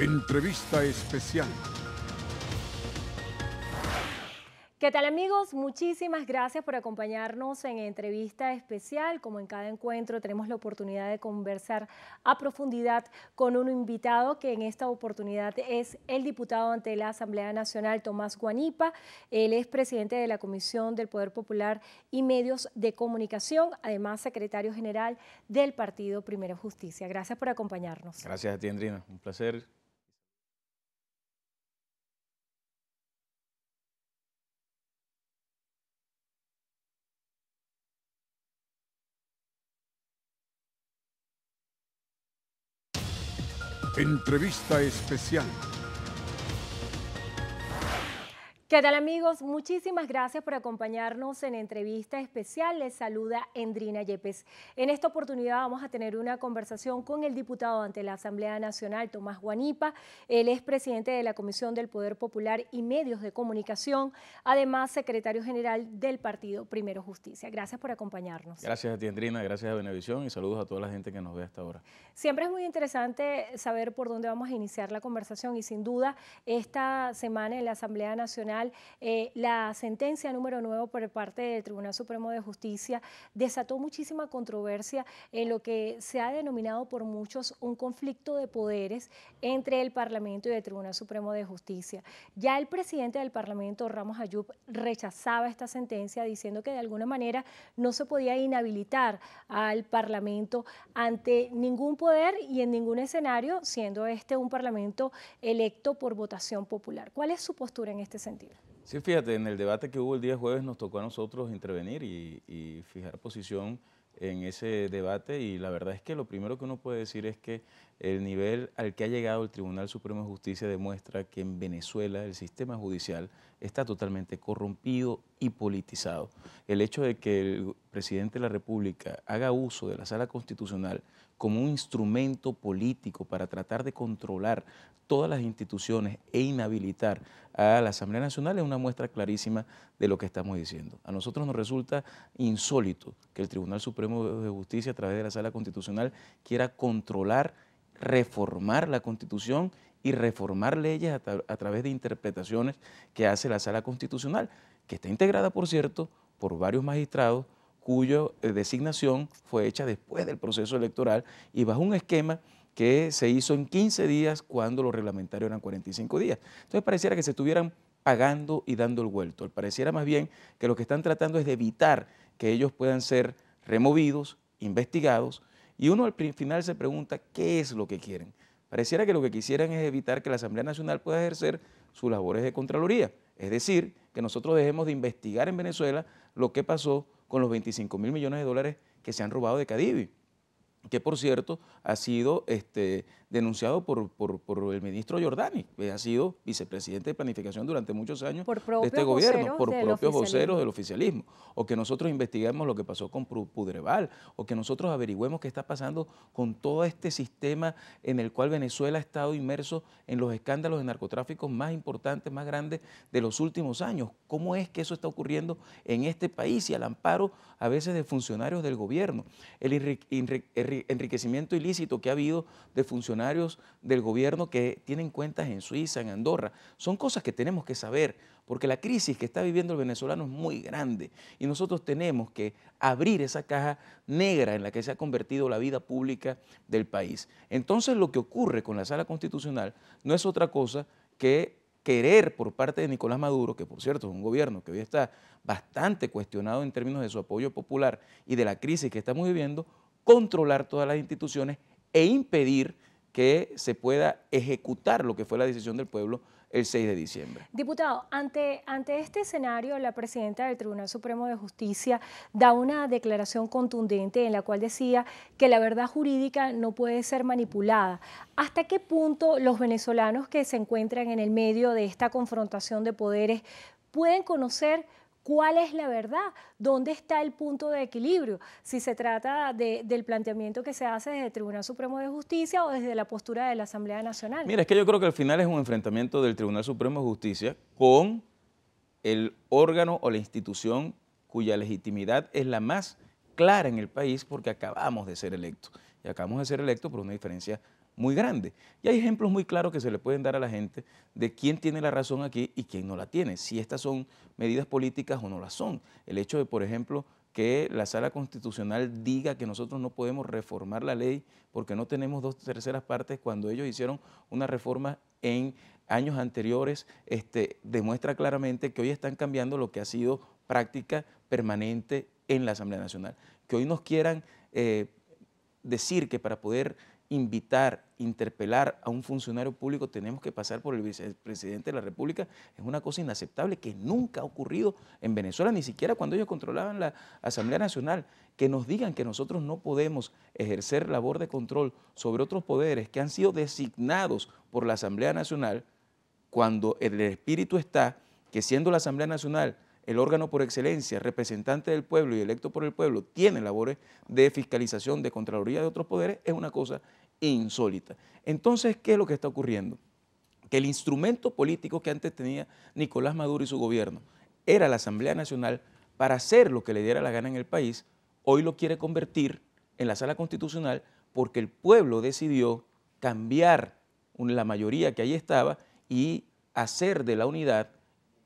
Entrevista especial. ¿Qué tal amigos? Muchísimas gracias por acompañarnos en entrevista especial. Como en cada encuentro tenemos la oportunidad de conversar a profundidad con un invitado que en esta oportunidad es el diputado ante la Asamblea Nacional Tomás Guanipa. Él es presidente de la Comisión del Poder Popular y Medios de Comunicación, además secretario general del Partido Primera Justicia. Gracias por acompañarnos. Gracias a ti, Andrina. Un placer Entrevista especial. ¿Qué tal amigos? Muchísimas gracias por acompañarnos en entrevista especial. Les saluda Endrina Yepes. En esta oportunidad vamos a tener una conversación con el diputado ante la Asamblea Nacional, Tomás Guanipa. Él es presidente de la Comisión del Poder Popular y Medios de Comunicación, además secretario general del partido Primero Justicia. Gracias por acompañarnos. Gracias a ti, Endrina. Gracias a Benevisión y saludos a toda la gente que nos ve hasta ahora. Siempre es muy interesante saber por dónde vamos a iniciar la conversación y sin duda esta semana en la Asamblea Nacional eh, la sentencia número 9 por parte del Tribunal Supremo de Justicia desató muchísima controversia en lo que se ha denominado por muchos un conflicto de poderes entre el Parlamento y el Tribunal Supremo de Justicia. Ya el presidente del Parlamento, Ramos Ayub, rechazaba esta sentencia diciendo que de alguna manera no se podía inhabilitar al Parlamento ante ningún poder y en ningún escenario, siendo este un Parlamento electo por votación popular. ¿Cuál es su postura en este sentido? Sí, fíjate, en el debate que hubo el día jueves nos tocó a nosotros intervenir y, fijar posición en ese debate y la verdad es que lo primero que uno puede decir es que el nivel al que ha llegado el Tribunal Supremo de Justicia demuestra que en Venezuela el sistema judicial está totalmente corrompido y politizado. El hecho de que el presidente de la República haga uso de la sala constitucional como un instrumento político para tratar de controlar todas las instituciones e inhabilitar a la Asamblea Nacional es una muestra clarísima de lo que estamos diciendo. A nosotros nos resulta insólito que el Tribunal Supremo de Justicia, a través de la Sala Constitucional, quiera controlar, reformar la Constitución y reformar leyes a, través de interpretaciones que hace la Sala Constitucional, que está integrada, por cierto, por varios magistrados cuya eh, designación fue hecha después del proceso electoral y bajo un esquema que se hizo en 15 días cuando los reglamentarios eran 45 días. Entonces pareciera que se estuvieran pagando y dando el vuelto. Pareciera más bien que lo que están tratando es de evitar que ellos puedan ser removidos, investigados, y uno al final se pregunta qué es lo que quieren. Pareciera que lo que quisieran es evitar que la Asamblea Nacional pueda ejercer sus labores de Contraloría, es decir, que nosotros dejemos de investigar en Venezuela lo que pasó con los 25 mil millones de dólares que se han robado de Cadivi que por cierto ha sido este, denunciado por, el ministro Giordani, que ha sido vicepresidente de planificación durante muchos años de este gobierno, por propios voceros del oficialismo, o que nosotros investiguemos lo que pasó con Pudreval, o que nosotros averigüemos qué está pasando con todo este sistema en el cual Venezuela ha estado inmerso en los escándalos de narcotráfico más importantes, más grandes de los últimos años. ¿Cómo es que eso está ocurriendo en este país y al amparo a veces de funcionarios del gobierno? El enriquecimiento ilícito que ha habido de funcionarios del gobierno que tienen cuentas en Suiza, en Andorra. Son cosas que tenemos que saber, porque la crisis que está viviendo el venezolano es muy grande y nosotros tenemos que abrir esa caja negra en la que se ha convertido la vida pública del país. Entonces lo que ocurre con la sala constitucional no es otra cosa que querer por parte de Nicolás Maduro, que por cierto es un gobierno que hoy está bastante cuestionado en términos de su apoyo popular y de la crisis que estamos viviendo, controlar todas las instituciones e impedir que se pueda ejecutar lo que fue la decisión del pueblo el 6 de diciembre. Diputado, ante, ante este escenario, la presidenta del Tribunal Supremo de Justicia da una declaración contundente en la cual decía que la verdad jurídica no puede ser manipulada. ¿Hasta qué punto los venezolanos que se encuentran en el medio de esta confrontación de poderes pueden conocer ¿Cuál es la verdad? ¿Dónde está el punto de equilibrio? Si se trata del planteamiento que se hace desde el Tribunal Supremo de Justicia o desde la postura de la Asamblea Nacional. Mira, es que yo creo que al final es un enfrentamiento del Tribunal Supremo de Justicia con el órgano o la institución cuya legitimidad es la más clara en el país porque acabamos de ser electos. Y acabamos de ser electos por una diferencia muy grande. Y hay ejemplos muy claros que se le pueden dar a la gente de quién tiene la razón aquí y quién no la tiene, si estas son medidas políticas o no las son. El hecho de, por ejemplo, que la sala constitucional diga que nosotros no podemos reformar la ley porque no tenemos dos terceras partes cuando ellos hicieron una reforma en años anteriores, este, demuestra claramente que hoy están cambiando lo que ha sido práctica permanente en la Asamblea Nacional. Que hoy nos quieran eh, decir que para poder invitar, interpelar a un funcionario público, tenemos que pasar por el vicepresidente de la República, es una cosa inaceptable que nunca ha ocurrido en Venezuela, ni siquiera cuando ellos controlaban la Asamblea Nacional, que nos digan que nosotros no podemos ejercer labor de control sobre otros poderes que han sido designados por la Asamblea Nacional, cuando el espíritu está que siendo la Asamblea Nacional el órgano por excelencia, representante del pueblo y electo por el pueblo, tiene labores de fiscalización, de contraloría de otros poderes, es una cosa insólita. Entonces, ¿qué es lo que está ocurriendo? Que el instrumento político que antes tenía Nicolás Maduro y su gobierno era la Asamblea Nacional para hacer lo que le diera la gana en el país, hoy lo quiere convertir en la sala constitucional porque el pueblo decidió cambiar la mayoría que ahí estaba y hacer de la unidad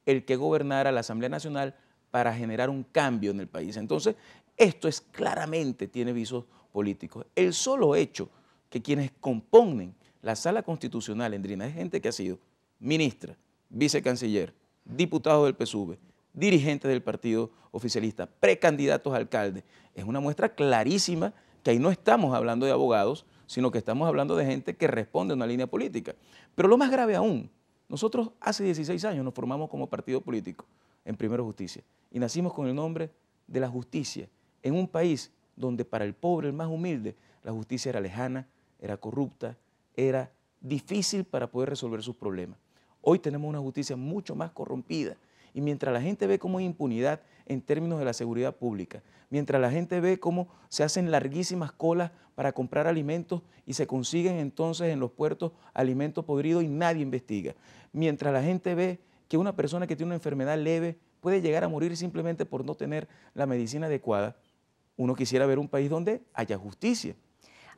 el que gobernara la Asamblea Nacional para generar un cambio en el país. Entonces, esto es claramente, tiene visos políticos. El solo hecho que quienes componen la sala constitucional en Drina es gente que ha sido ministra, vicecanciller, diputado del PSUV, dirigente del partido oficialista, precandidatos a alcalde. Es una muestra clarísima que ahí no estamos hablando de abogados, sino que estamos hablando de gente que responde a una línea política. Pero lo más grave aún nosotros hace 16 años nos formamos como partido político en Primero Justicia y nacimos con el nombre de la justicia en un país donde para el pobre, el más humilde, la justicia era lejana, era corrupta, era difícil para poder resolver sus problemas. Hoy tenemos una justicia mucho más corrompida, y mientras la gente ve cómo hay impunidad en términos de la seguridad pública, mientras la gente ve cómo se hacen larguísimas colas para comprar alimentos y se consiguen entonces en los puertos alimentos podridos y nadie investiga, mientras la gente ve que una persona que tiene una enfermedad leve puede llegar a morir simplemente por no tener la medicina adecuada, uno quisiera ver un país donde haya justicia.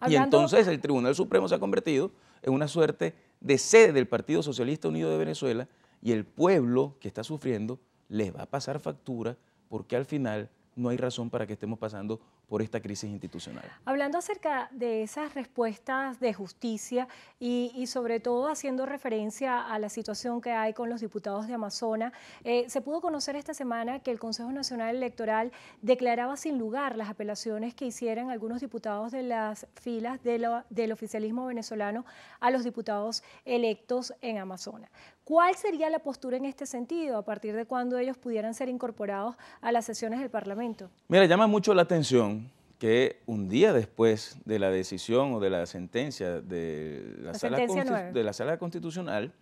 Y entonces el Tribunal Supremo se ha convertido en una suerte de sede del Partido Socialista Unido de Venezuela, y el pueblo que está sufriendo les va a pasar factura porque al final no hay razón para que estemos pasando por esta crisis institucional. Hablando acerca de esas respuestas de justicia y, sobre todo haciendo referencia a la situación que hay con los diputados de Amazonas, eh, se pudo conocer esta semana que el Consejo Nacional Electoral declaraba sin lugar las apelaciones que hicieran algunos diputados de las filas de del oficialismo venezolano a los diputados electos en Amazonas. ¿Cuál sería la postura en este sentido? ¿A partir de cuándo ellos pudieran ser incorporados a las sesiones del Parlamento? Mira, llama mucho la atención que un día después de la decisión o de la sentencia de la, sala, constitucional,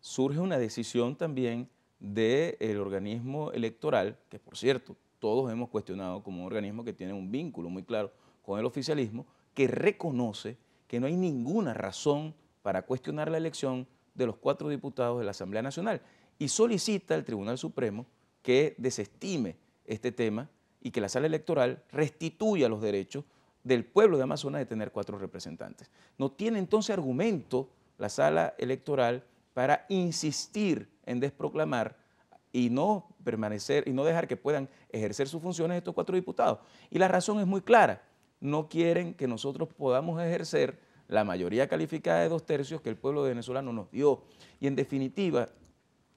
surge una decisión también del organismo electoral, que por cierto, todos hemos cuestionado como un organismo que tiene un vínculo muy claro con el oficialismo, que reconoce que no hay ninguna razón para cuestionar la elección de los cuatro diputados de la Asamblea Nacional y solicita al Tribunal Supremo que desestime este tema y que la sala electoral restituya los derechos del pueblo de Amazonas de tener cuatro representantes. No tiene entonces argumento la sala electoral para insistir en desproclamar y no permanecer y no dejar que puedan ejercer sus funciones estos cuatro diputados. Y la razón es muy clara, no quieren que nosotros podamos ejercer la mayoría calificada de dos tercios que el pueblo de venezolano nos dio. Y en definitiva,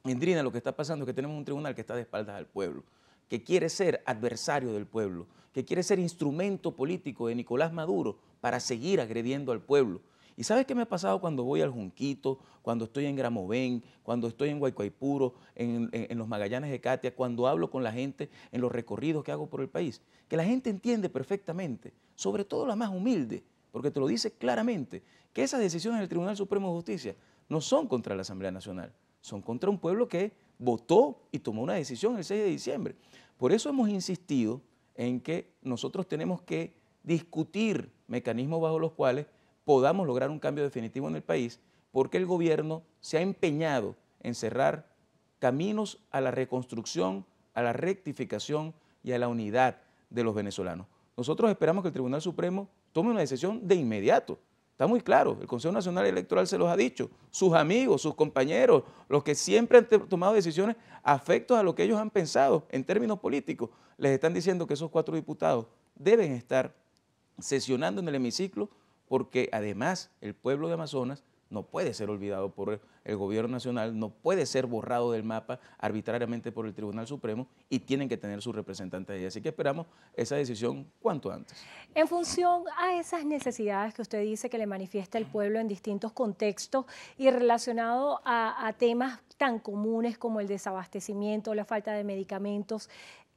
Endrina, lo que está pasando es que tenemos un tribunal que está de espaldas al pueblo que quiere ser adversario del pueblo, que quiere ser instrumento político de Nicolás Maduro para seguir agrediendo al pueblo. ¿Y sabes qué me ha pasado cuando voy al Junquito, cuando estoy en Gramovén, cuando estoy en Guaycuaipuro, en, los Magallanes de Catia, cuando hablo con la gente en los recorridos que hago por el país? Que la gente entiende perfectamente, sobre todo la más humilde, porque te lo dice claramente, que esas decisiones del Tribunal Supremo de Justicia no son contra la Asamblea Nacional, son contra un pueblo que votó y tomó una decisión el 6 de diciembre. Por eso hemos insistido en que nosotros tenemos que discutir mecanismos bajo los cuales podamos lograr un cambio definitivo en el país, porque el gobierno se ha empeñado en cerrar caminos a la reconstrucción, a la rectificación y a la unidad de los venezolanos. Nosotros esperamos que el Tribunal Supremo tome una decisión de inmediato, Está muy claro, el Consejo Nacional Electoral se los ha dicho, sus amigos, sus compañeros, los que siempre han tomado decisiones afectos a lo que ellos han pensado en términos políticos, les están diciendo que esos cuatro diputados deben estar sesionando en el hemiciclo porque además el pueblo de Amazonas no puede ser olvidado por el gobierno nacional, no puede ser borrado del mapa arbitrariamente por el Tribunal Supremo y tienen que tener su representante ahí. Así que esperamos esa decisión cuanto antes. En función a esas necesidades que usted dice que le manifiesta el pueblo en distintos contextos y relacionado a, a temas tan comunes como el desabastecimiento, la falta de medicamentos,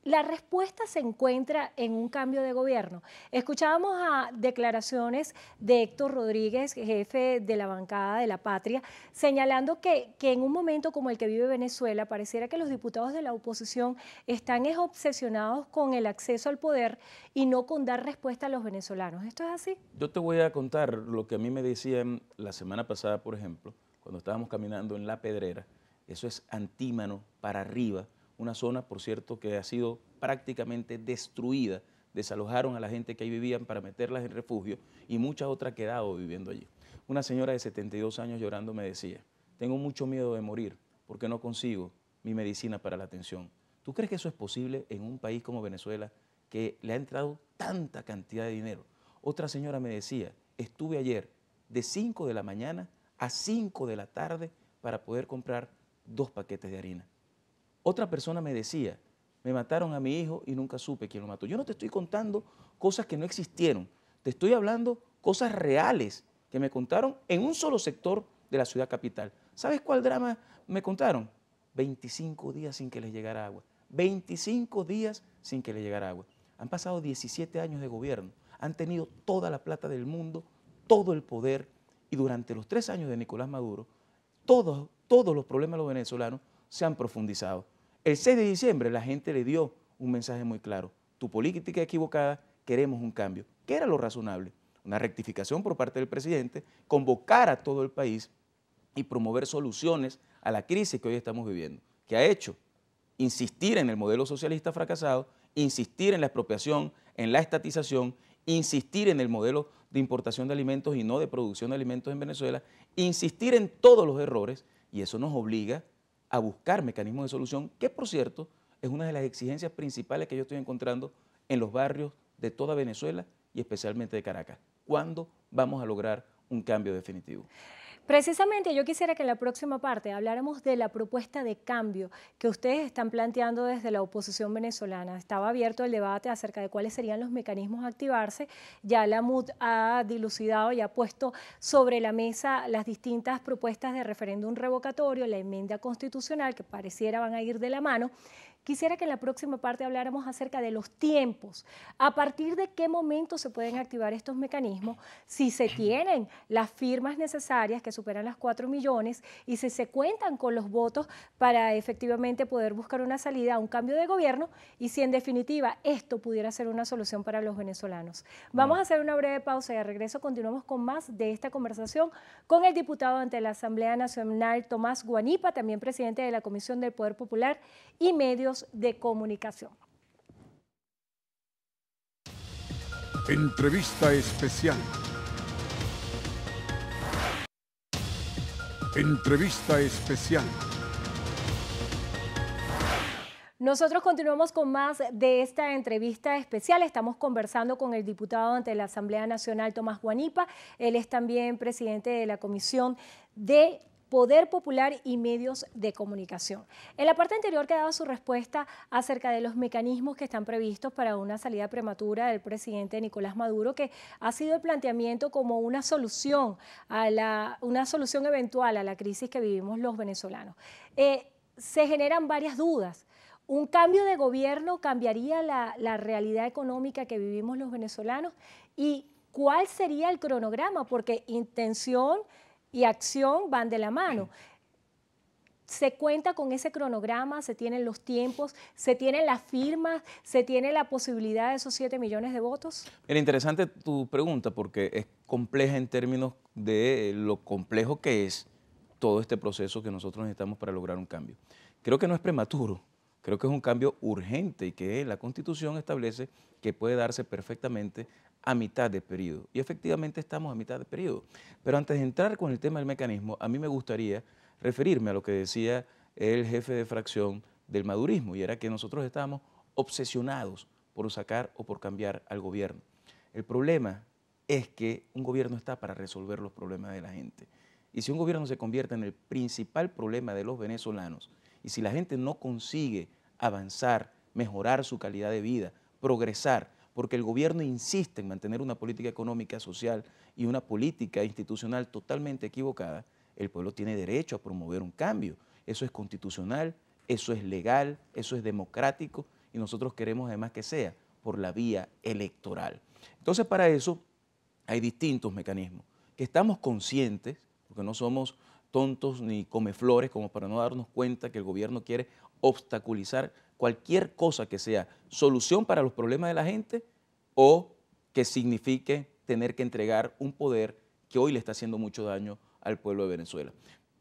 la respuesta se encuentra en un cambio de gobierno. Escuchábamos a declaraciones de Héctor Rodríguez, jefe de la bancada de la patria, señalando que, en un momento como el que vive Venezuela, pareciera que los diputados de la oposición están obsesionados con el acceso al poder y no con dar respuesta a los venezolanos. ¿Esto es así? Yo te voy a contar lo que a mí me decían la semana pasada, por ejemplo, cuando estábamos caminando en La Pedrera. Eso es antímano para arriba una zona, por cierto, que ha sido prácticamente destruida. Desalojaron a la gente que ahí vivían para meterlas en refugio y muchas otras quedado viviendo allí. Una señora de 72 años llorando me decía, tengo mucho miedo de morir porque no consigo mi medicina para la atención. ¿Tú crees que eso es posible en un país como Venezuela que le ha entrado tanta cantidad de dinero? Otra señora me decía, estuve ayer de 5 de la mañana a 5 de la tarde para poder comprar dos paquetes de harina. Otra persona me decía, me mataron a mi hijo y nunca supe quién lo mató. Yo no te estoy contando cosas que no existieron, te estoy hablando cosas reales que me contaron en un solo sector de la ciudad capital. ¿Sabes cuál drama me contaron? 25 días sin que les llegara agua. 25 días sin que les llegara agua. Han pasado 17 años de gobierno, han tenido toda la plata del mundo, todo el poder, y durante los tres años de Nicolás Maduro, todos, todos los problemas de los venezolanos se han profundizado. El 6 de diciembre la gente le dio un mensaje muy claro. Tu política equivocada, queremos un cambio. ¿Qué era lo razonable? Una rectificación por parte del presidente, convocar a todo el país y promover soluciones a la crisis que hoy estamos viviendo. ¿Qué ha hecho? Insistir en el modelo socialista fracasado, insistir en la expropiación, en la estatización, insistir en el modelo de importación de alimentos y no de producción de alimentos en Venezuela, insistir en todos los errores y eso nos obliga a buscar mecanismos de solución, que por cierto es una de las exigencias principales que yo estoy encontrando en los barrios de toda Venezuela y especialmente de Caracas. ¿Cuándo vamos a lograr un cambio definitivo? Precisamente yo quisiera que en la próxima parte habláramos de la propuesta de cambio que ustedes están planteando desde la oposición venezolana. Estaba abierto el debate acerca de cuáles serían los mecanismos a activarse. Ya la MUD ha dilucidado y ha puesto sobre la mesa las distintas propuestas de referéndum revocatorio, la enmienda constitucional que pareciera van a ir de la mano. Quisiera que en la próxima parte habláramos acerca de los tiempos, a partir de qué momento se pueden activar estos mecanismos, si se tienen las firmas necesarias que superan las 4 millones y si se cuentan con los votos para efectivamente poder buscar una salida un cambio de gobierno y si en definitiva esto pudiera ser una solución para los venezolanos. Vamos a hacer una breve pausa y a regreso continuamos con más de esta conversación con el diputado ante la Asamblea Nacional Tomás Guanipa, también presidente de la Comisión del Poder Popular y Medios de comunicación. Entrevista especial. Entrevista especial. Nosotros continuamos con más de esta entrevista especial. Estamos conversando con el diputado ante la Asamblea Nacional, Tomás Guanipa. Él es también presidente de la Comisión de poder popular y medios de comunicación. En la parte anterior quedaba su respuesta acerca de los mecanismos que están previstos para una salida prematura del presidente Nicolás Maduro, que ha sido el planteamiento como una solución a la, una solución eventual a la crisis que vivimos los venezolanos. Eh, se generan varias dudas. ¿Un cambio de gobierno cambiaría la, la realidad económica que vivimos los venezolanos? ¿Y cuál sería el cronograma? Porque intención y acción van de la mano. Se cuenta con ese cronograma, se tienen los tiempos, se tienen las firmas, se tiene la posibilidad de esos 7 millones de votos. Era interesante tu pregunta porque es compleja en términos de lo complejo que es todo este proceso que nosotros necesitamos para lograr un cambio. Creo que no es prematuro, creo que es un cambio urgente y que la Constitución establece que puede darse perfectamente a mitad de periodo. Y efectivamente estamos a mitad de periodo. Pero antes de entrar con el tema del mecanismo, a mí me gustaría referirme a lo que decía el jefe de fracción del madurismo, y era que nosotros estamos obsesionados por sacar o por cambiar al gobierno. El problema es que un gobierno está para resolver los problemas de la gente. Y si un gobierno se convierte en el principal problema de los venezolanos, y si la gente no consigue avanzar, mejorar su calidad de vida, progresar, porque el gobierno insiste en mantener una política económica, social y una política institucional totalmente equivocada, el pueblo tiene derecho a promover un cambio. Eso es constitucional, eso es legal, eso es democrático y nosotros queremos además que sea por la vía electoral. Entonces para eso hay distintos mecanismos que estamos conscientes, porque no somos tontos ni comeflores como para no darnos cuenta que el gobierno quiere obstaculizar cualquier cosa que sea solución para los problemas de la gente o que signifique tener que entregar un poder que hoy le está haciendo mucho daño al pueblo de Venezuela.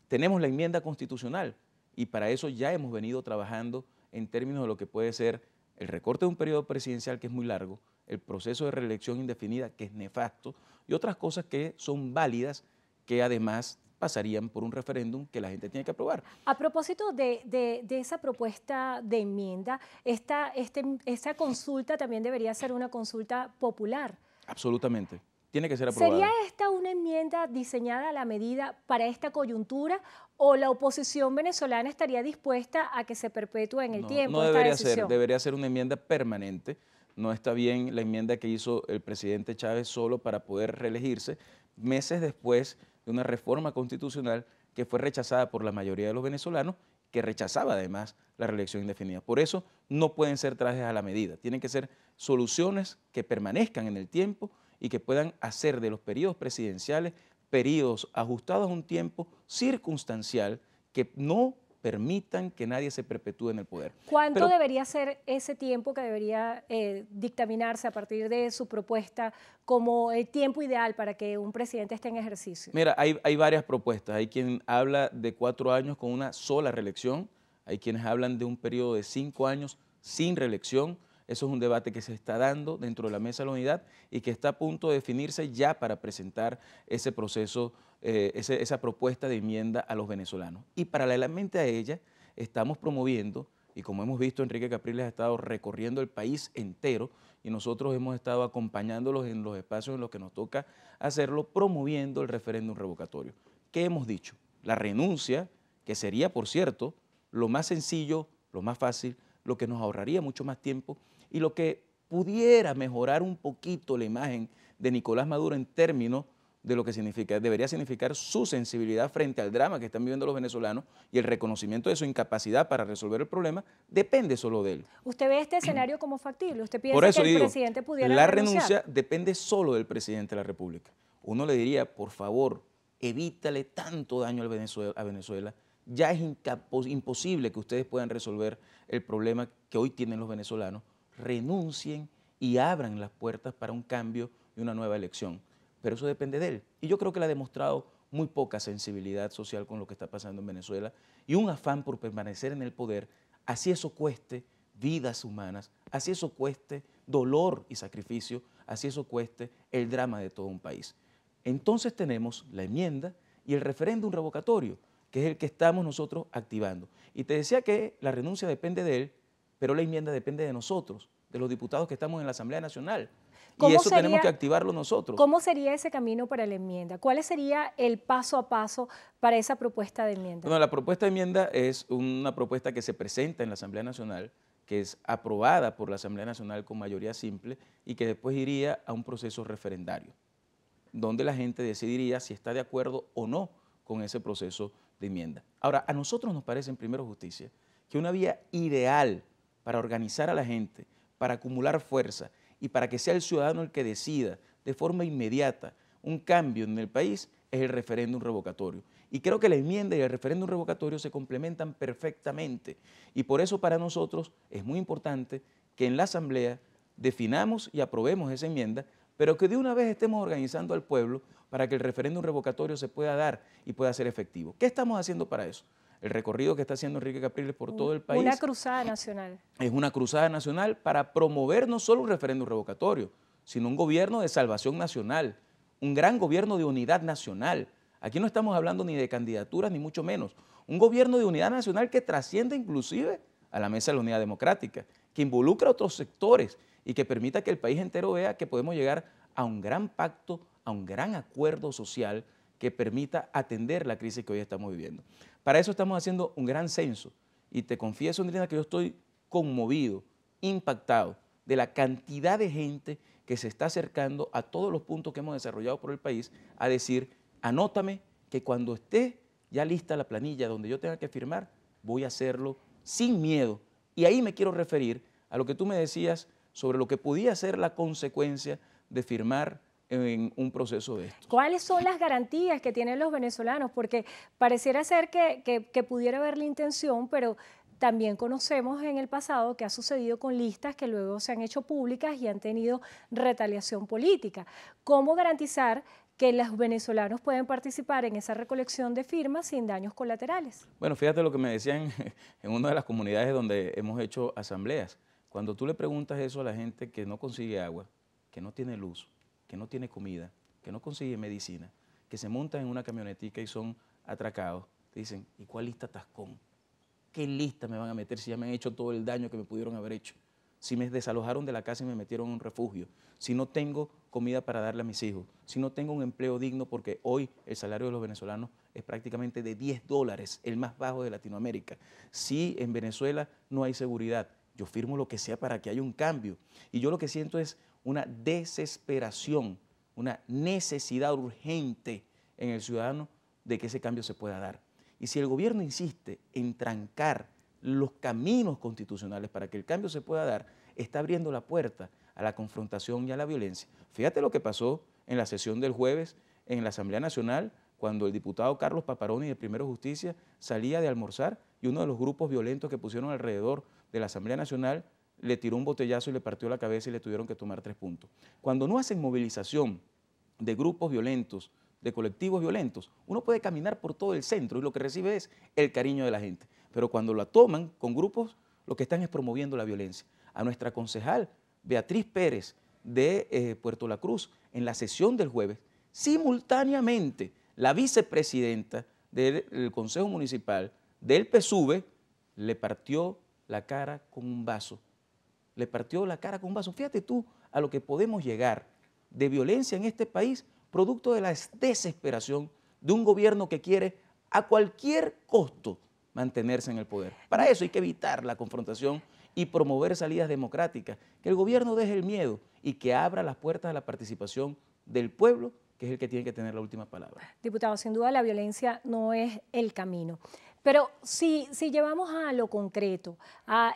Tenemos la enmienda constitucional y para eso ya hemos venido trabajando en términos de lo que puede ser el recorte de un periodo presidencial que es muy largo, el proceso de reelección indefinida que es nefasto y otras cosas que son válidas que además pasarían por un referéndum que la gente tiene que aprobar. A propósito de, esa propuesta de enmienda, esta, este, esta consulta también debería ser una consulta popular. Absolutamente. Tiene que ser aprobada. ¿Sería esta una enmienda diseñada a la medida para esta coyuntura o la oposición venezolana estaría dispuesta a que se perpetúe en el tiempo? No debería ser, debería ser una enmienda permanente. No está bien la enmienda que hizo el presidente Chávez solo para poder reelegirse. Meses después de una reforma constitucional que fue rechazada por la mayoría de los venezolanos, que rechazaba además la reelección indefinida. Por eso no pueden ser trajes a la medida, tienen que ser soluciones que permanezcan en el tiempo y que puedan hacer de los periodos presidenciales periodos ajustados a un tiempo circunstancial que no permitan que nadie se perpetúe en el poder. ¿Cuánto debería ser ese tiempo que debería eh, dictaminarse a partir de su propuesta como el tiempo ideal para que un presidente esté en ejercicio? Mira, hay, hay varias propuestas. Hay quien habla de cuatro años con una sola reelección, hay quienes hablan de un periodo de cinco años sin reelección. Eso es un debate que se está dando dentro de la mesa de la unidad y que está a punto de definirse ya para presentar ese proceso, eh, esa propuesta de enmienda a los venezolanos. Y paralelamente a ella, estamos promoviendo, y como hemos visto, Enrique Capriles ha estado recorriendo el país entero y nosotros hemos estado acompañándolos en los espacios en los que nos toca hacerlo, promoviendo el referéndum revocatorio. ¿Qué hemos dicho? La renuncia, que sería, por cierto, lo más sencillo, lo más fácil, lo que nos ahorraría mucho más tiempo y lo que pudiera mejorar un poquito la imagen de Nicolás Maduro en términos de lo que significa, debería significar su sensibilidad frente al drama que están viviendo los venezolanos y el reconocimiento de su incapacidad para resolver el problema depende solo de él. ¿Usted ve este escenario como factible? ¿Usted piensa que el presidente pudiera La renuncia depende solo del presidente de la República. Uno le diría, por favor, evítale tanto daño a Venezuela. ya es imposible que ustedes puedan resolver el problema que hoy tienen los venezolanos renuncien y abran las puertas para un cambio y una nueva elección. Pero eso depende de él. Y yo creo que le ha demostrado muy poca sensibilidad social con lo que está pasando en Venezuela y un afán por permanecer en el poder, así eso cueste vidas humanas, así eso cueste dolor y sacrificio, así eso cueste el drama de todo un país. Entonces tenemos la enmienda y el referéndum revocatorio, que es el que estamos nosotros activando. Y te decía que la renuncia depende de él, pero la enmienda depende de nosotros, de los diputados que estamos en la Asamblea Nacional. Y eso tenemos que activarlo nosotros. ¿Cómo sería ese camino para la enmienda? ¿Cuál sería el paso a paso para esa propuesta de enmienda? Bueno, la propuesta de enmienda es una propuesta que se presenta en la Asamblea Nacional, que es aprobada por la Asamblea Nacional con mayoría simple y que después iría a un proceso referendario, donde la gente decidiría si está de acuerdo o no con ese proceso de enmienda. Ahora, a nosotros nos parece en primero justicia que una vía ideal para organizar a la gente, para acumular fuerza y para que sea el ciudadano el que decida de forma inmediata un cambio en el país es el referéndum revocatorio. Y creo que la enmienda y el referéndum revocatorio se complementan perfectamente. Y por eso para nosotros es muy importante que en la Asamblea definamos y aprobemos esa enmienda, pero que de una vez estemos organizando al pueblo para que el referéndum revocatorio se pueda dar y pueda ser efectivo. ¿Qué estamos haciendo para eso? el recorrido que está haciendo Enrique Capriles por todo el país. Una cruzada nacional. Es una cruzada nacional para promover no solo un referéndum revocatorio, sino un gobierno de salvación nacional, un gran gobierno de unidad nacional. Aquí no estamos hablando ni de candidaturas, ni mucho menos. Un gobierno de unidad nacional que trasciende inclusive a la Mesa de la Unidad Democrática, que involucra a otros sectores y que permita que el país entero vea que podemos llegar a un gran pacto, a un gran acuerdo social que permita atender la crisis que hoy estamos viviendo. Para eso estamos haciendo un gran censo y te confieso, Andrina, que yo estoy conmovido, impactado de la cantidad de gente que se está acercando a todos los puntos que hemos desarrollado por el país a decir, anótame que cuando esté ya lista la planilla donde yo tenga que firmar, voy a hacerlo sin miedo. Y ahí me quiero referir a lo que tú me decías sobre lo que podía ser la consecuencia de firmar en un proceso de esto. ¿Cuáles son las garantías que tienen los venezolanos? Porque pareciera ser que, que pudiera haber la intención, pero también conocemos en el pasado que ha sucedido con listas que luego se han hecho públicas y han tenido retaliación política. ¿Cómo garantizar que los venezolanos pueden participar en esa recolección de firmas sin daños colaterales? Bueno, fíjate lo que me decían en una de las comunidades donde hemos hecho asambleas. Cuando tú le preguntas eso a la gente que no consigue agua, que no tiene luz, que no tiene comida, que no consigue medicina, que se montan en una camionetica y son atracados, te dicen, ¿y cuál lista tascón? ¿Qué lista me van a meter si ya me han hecho todo el daño que me pudieron haber hecho? Si me desalojaron de la casa y me metieron en un refugio, si no tengo comida para darle a mis hijos, si no tengo un empleo digno, porque hoy el salario de los venezolanos es prácticamente de 10 dólares, el más bajo de Latinoamérica, si en Venezuela no hay seguridad, yo firmo lo que sea para que haya un cambio. Y yo lo que siento es una desesperación, una necesidad urgente en el ciudadano de que ese cambio se pueda dar. Y si el gobierno insiste en trancar los caminos constitucionales para que el cambio se pueda dar, está abriendo la puerta a la confrontación y a la violencia. Fíjate lo que pasó en la sesión del jueves en la Asamblea Nacional, cuando el diputado Carlos Paparoni de Primero Justicia salía de almorzar y uno de los grupos violentos que pusieron alrededor de la Asamblea Nacional le tiró un botellazo y le partió la cabeza y le tuvieron que tomar tres puntos. Cuando no hacen movilización de grupos violentos, de colectivos violentos, uno puede caminar por todo el centro y lo que recibe es el cariño de la gente. Pero cuando la toman con grupos, lo que están es promoviendo la violencia. A nuestra concejal Beatriz Pérez de eh, Puerto La Cruz, en la sesión del jueves, simultáneamente la vicepresidenta del Consejo Municipal del PSUV le partió la cara con un vaso le partió la cara con un vaso. Fíjate tú a lo que podemos llegar de violencia en este país, producto de la desesperación de un gobierno que quiere a cualquier costo mantenerse en el poder. Para eso hay que evitar la confrontación y promover salidas democráticas, que el gobierno deje el miedo y que abra las puertas a la participación del pueblo, que es el que tiene que tener la última palabra. Diputado, sin duda la violencia no es el camino. Pero si, si llevamos a lo concreto,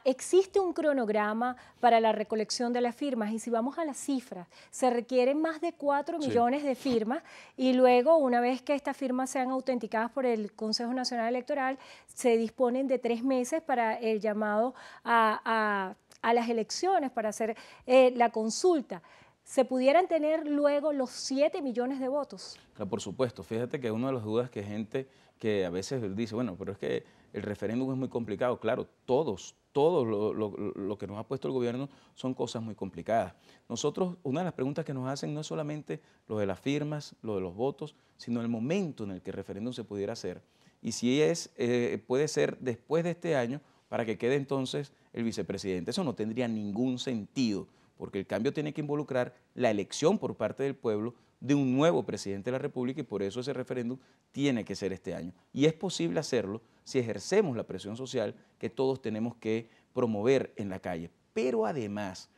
existe un cronograma para la recolección de las firmas y si vamos a las cifras, se requieren más de 4 millones de firmas y luego una vez que estas firmas sean autenticadas por el Consejo Nacional Electoral, se disponen de tres meses para el llamado a, las elecciones, para hacer eh, la consulta se pudieran tener luego los 7 millones de votos. por supuesto, fíjate que una de las dudas que gente que a veces dice, bueno, pero es que el referéndum es muy complicado, claro, todos, todo lo, que nos ha puesto el gobierno son cosas muy complicadas. Nosotros, una de las preguntas que nos hacen no es solamente lo de las firmas, lo de los votos, sino el momento en el que el referéndum se pudiera hacer. Y si es, eh, puede ser después de este año, para que quede entonces el vicepresidente. Eso no tendría ningún sentido porque el cambio tiene que involucrar la elección por parte del pueblo de un nuevo presidente de la República y por eso ese referéndum tiene que ser este año. Y es posible hacerlo si ejercemos la presión social que todos tenemos que promover en la calle. Pero además,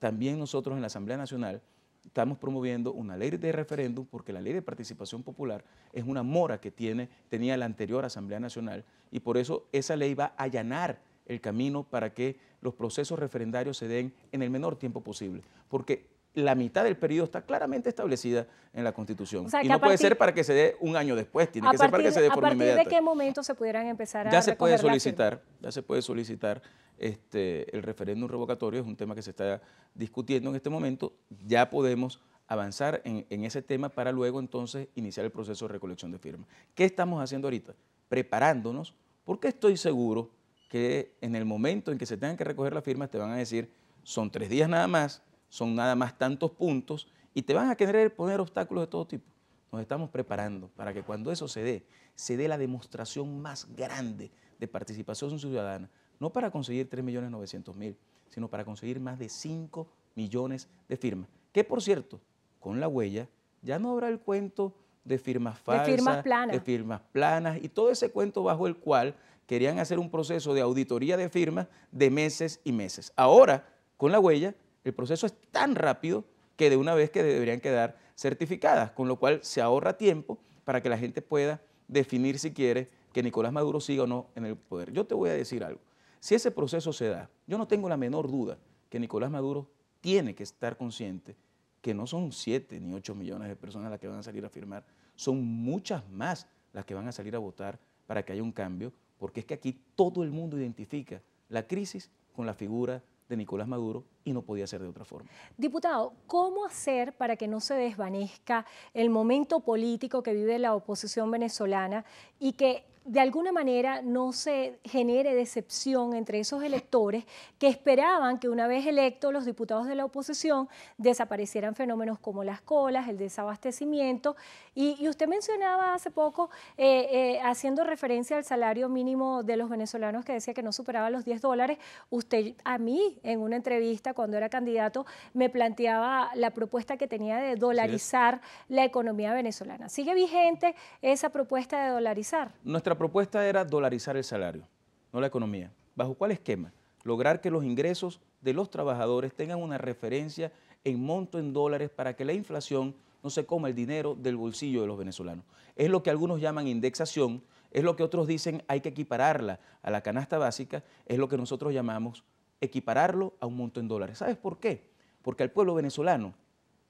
también nosotros en la Asamblea Nacional estamos promoviendo una ley de referéndum porque la ley de participación popular es una mora que tiene, tenía la anterior Asamblea Nacional y por eso esa ley va a allanar el camino para que los procesos referendarios se den en el menor tiempo posible, porque la mitad del periodo está claramente establecida en la Constitución. y no puede ser para que se dé un año después, tiene que ser para que se dé por inmediata. ¿A partir de qué momento se pudieran empezar a Ya se puede solicitar, ya se puede solicitar este, el referéndum revocatorio, es un tema que se está discutiendo en este momento, ya podemos avanzar en, en ese tema para luego entonces iniciar el proceso de recolección de firmas. ¿Qué estamos haciendo ahorita? Preparándonos, porque estoy seguro que en el momento en que se tengan que recoger las firmas te van a decir, son tres días nada más, son nada más tantos puntos y te van a querer poner obstáculos de todo tipo. Nos estamos preparando para que cuando eso se dé, se dé la demostración más grande de participación ciudadana, no para conseguir 3.900.000, sino para conseguir más de 5 millones de firmas. Que por cierto, con la huella ya no habrá el cuento de firmas falsas, de firmas planas, de firmas planas y todo ese cuento bajo el cual querían hacer un proceso de auditoría de firmas de meses y meses. Ahora, con la huella, el proceso es tan rápido que de una vez que deberían quedar certificadas, con lo cual se ahorra tiempo para que la gente pueda definir si quiere que Nicolás Maduro siga o no en el poder. Yo te voy a decir algo. Si ese proceso se da, yo no tengo la menor duda que Nicolás Maduro tiene que estar consciente que no son 7 ni 8 millones de personas las que van a salir a firmar, son muchas más las que van a salir a votar para que haya un cambio, porque es que aquí todo el mundo identifica la crisis con la figura de Nicolás Maduro y no podía ser de otra forma. Diputado, ¿cómo hacer para que no se desvanezca el momento político que vive la oposición venezolana y que de alguna manera no se genere decepción entre esos electores que esperaban que una vez electos los diputados de la oposición desaparecieran fenómenos como las colas, el desabastecimiento. Y, usted mencionaba hace poco, eh, eh, haciendo referencia al salario mínimo de los venezolanos que decía que no superaba los 10 dólares, usted a mí en una entrevista cuando era candidato me planteaba la propuesta que tenía de dolarizar la economía venezolana. ¿Sigue vigente esa propuesta de dolarizar? propuesta era dolarizar el salario, no la economía. ¿Bajo cuál esquema? Lograr que los ingresos de los trabajadores tengan una referencia en monto en dólares para que la inflación no se coma el dinero del bolsillo de los venezolanos. Es lo que algunos llaman indexación, es lo que otros dicen hay que equipararla a la canasta básica, es lo que nosotros llamamos equipararlo a un monto en dólares. ¿Sabes por qué? Porque al pueblo venezolano,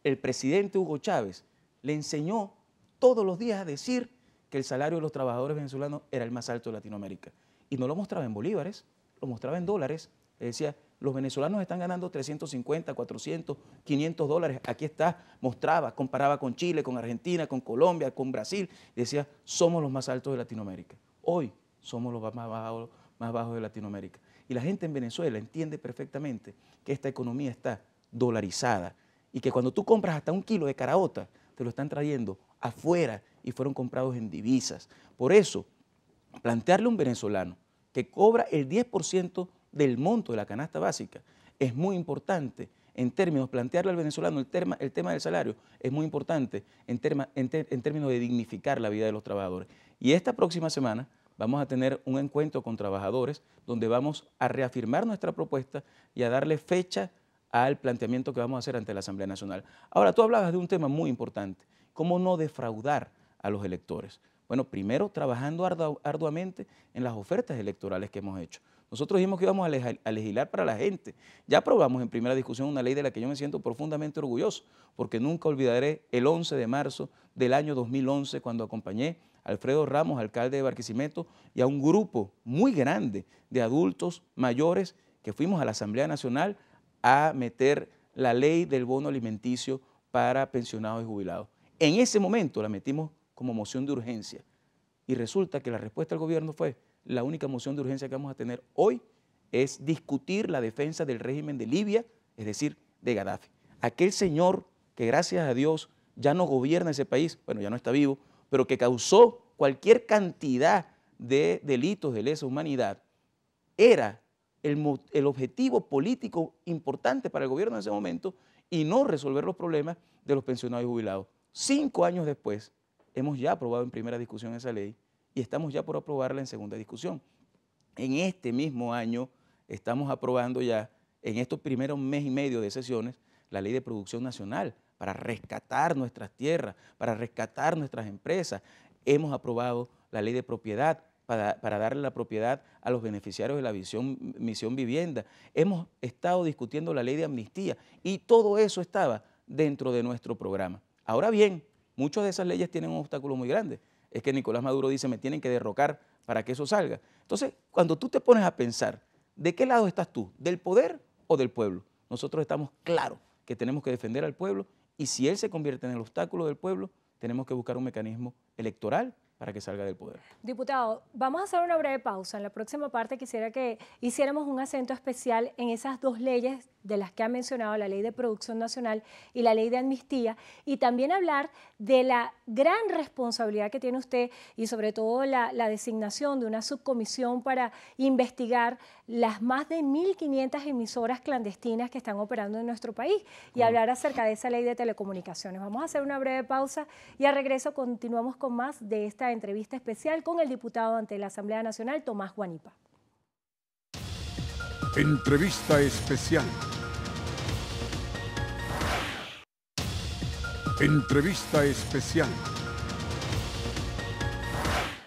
el presidente Hugo Chávez le enseñó todos los días a decir que el salario de los trabajadores venezolanos era el más alto de Latinoamérica. Y no lo mostraba en bolívares, lo mostraba en dólares. Le decía, los venezolanos están ganando 350, 400, 500 dólares. Aquí está, mostraba, comparaba con Chile, con Argentina, con Colombia, con Brasil. Decía, somos los más altos de Latinoamérica. Hoy somos los más bajos, más bajos de Latinoamérica. Y la gente en Venezuela entiende perfectamente que esta economía está dolarizada y que cuando tú compras hasta un kilo de caraota, te lo están trayendo afuera y fueron comprados en divisas. Por eso, plantearle a un venezolano que cobra el 10% del monto de la canasta básica es muy importante en términos, plantearle al venezolano el tema, el tema del salario es muy importante en, en, términos de dignificar la vida de los trabajadores. Y esta próxima semana vamos a tener un encuentro con trabajadores donde vamos a reafirmar nuestra propuesta y a darle fecha al planteamiento que vamos a hacer ante la Asamblea Nacional. Ahora, tú hablabas de un tema muy importante, cómo no defraudar a los electores? Bueno, primero trabajando arduamente en las ofertas electorales que hemos hecho. Nosotros dijimos que íbamos a, legislar para la gente. Ya aprobamos en primera discusión una ley de la que yo me siento profundamente orgulloso, porque nunca olvidaré el 11 de marzo del año 2011, cuando acompañé a Alfredo Ramos, alcalde de Barquisimeto, y a un grupo muy grande de adultos mayores que fuimos a la Asamblea Nacional a meter la ley del bono alimenticio para pensionados y jubilados. En ese momento la metimos como moción de urgencia. Y resulta que la respuesta del gobierno fue, la única moción de urgencia que vamos a tener hoy es discutir la defensa del régimen de Libia, es decir, de Gaddafi. Aquel señor que gracias a Dios ya no gobierna ese país, bueno, ya no está vivo, pero que causó cualquier cantidad de delitos de lesa humanidad, era el, objetivo político importante para el gobierno en ese momento y no resolver los problemas de los pensionados y jubilados. Cinco años después, hemos ya aprobado en primera discusión esa ley y estamos ya por aprobarla en segunda discusión. En este mismo año estamos aprobando ya, en estos primeros mes y medio de sesiones, la ley de producción nacional para rescatar nuestras tierras, para rescatar nuestras empresas. Hemos aprobado la ley de propiedad para, para, darle la propiedad a los beneficiarios de la misión vivienda. Hemos estado discutiendo la ley de amnistía y todo eso estaba dentro de nuestro programa. Ahora bien, Muchas de esas leyes tienen un obstáculo muy grande. Es que Nicolás Maduro dice, me tienen que derrocar para que eso salga. Entonces, cuando tú te pones a pensar, ¿de qué lado estás tú? ¿Del poder o del pueblo? Nosotros estamos claros que tenemos que defender al pueblo y si él se convierte en el obstáculo del pueblo, tenemos que buscar un mecanismo electoral para que salga del poder. Diputado, vamos a hacer una breve pausa. En la próxima parte quisiera que hiciéramos un acento especial en esas dos leyes de las que ha mencionado, la ley de producción nacional y la ley de amnistía, y también hablar de la gran responsabilidad que tiene usted y sobre todo la, designación de una subcomisión para investigar las más de 1.500 emisoras clandestinas que están operando en nuestro país y hablar acerca de esa ley de telecomunicaciones. Vamos a hacer una breve pausa y al regreso continuamos con más de esta entrevista especial con el diputado ante la Asamblea Nacional, Tomás Guanipa. Entrevista especial. Entrevista especial.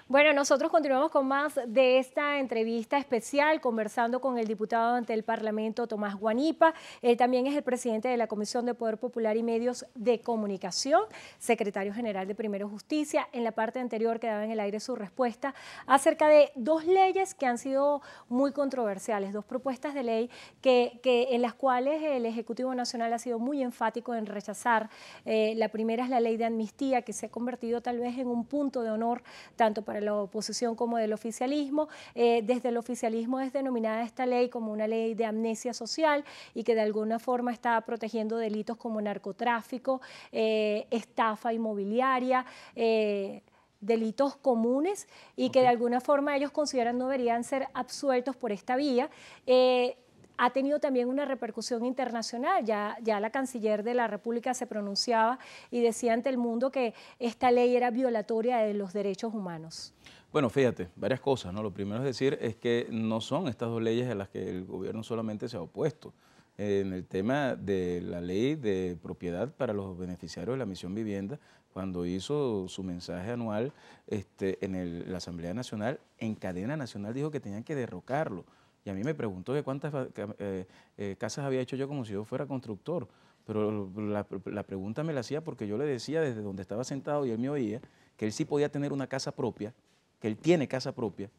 Bueno, nosotros continuamos con más de esta entrevista especial, conversando con el diputado ante el Parlamento, Tomás Guanipa. Él también es el presidente de la Comisión de Poder Popular y Medios de Comunicación, secretario general de Primero Justicia. En la parte anterior quedaba en el aire su respuesta acerca de dos leyes que han sido muy controversiales, dos propuestas de ley que, en las cuales el Ejecutivo Nacional ha sido muy enfático en rechazar. Eh, la primera es la ley de amnistía, que se ha convertido tal vez en un punto de honor tanto para la oposición como del oficialismo. Eh, desde el oficialismo es denominada esta ley como una ley de amnesia social y que de alguna forma está protegiendo delitos como narcotráfico, eh, estafa inmobiliaria. Eh, delitos comunes y que de alguna forma ellos consideran no deberían ser absueltos por esta vía ha tenido también una repercusión internacional. Ya, ya la canciller de la República se pronunciaba y decía ante el mundo que esta ley era violatoria de los derechos humanos. Bueno, fíjate, varias cosas, ¿no? Lo primero es decir es que no son estas dos leyes a las que el gobierno solamente se ha opuesto. En el tema de la ley de propiedad para los beneficiarios de la misión vivienda, cuando hizo su mensaje anual este, en la Asamblea Nacional, en cadena nacional dijo que tenían que derrocarlo y a mí me preguntó de cuántas eh, eh, casas había hecho yo como si yo fuera constructor. Pero la, pregunta me la hacía porque yo le decía desde donde estaba sentado y él me oía que él sí podía tener una casa propia, que él tiene casa propia.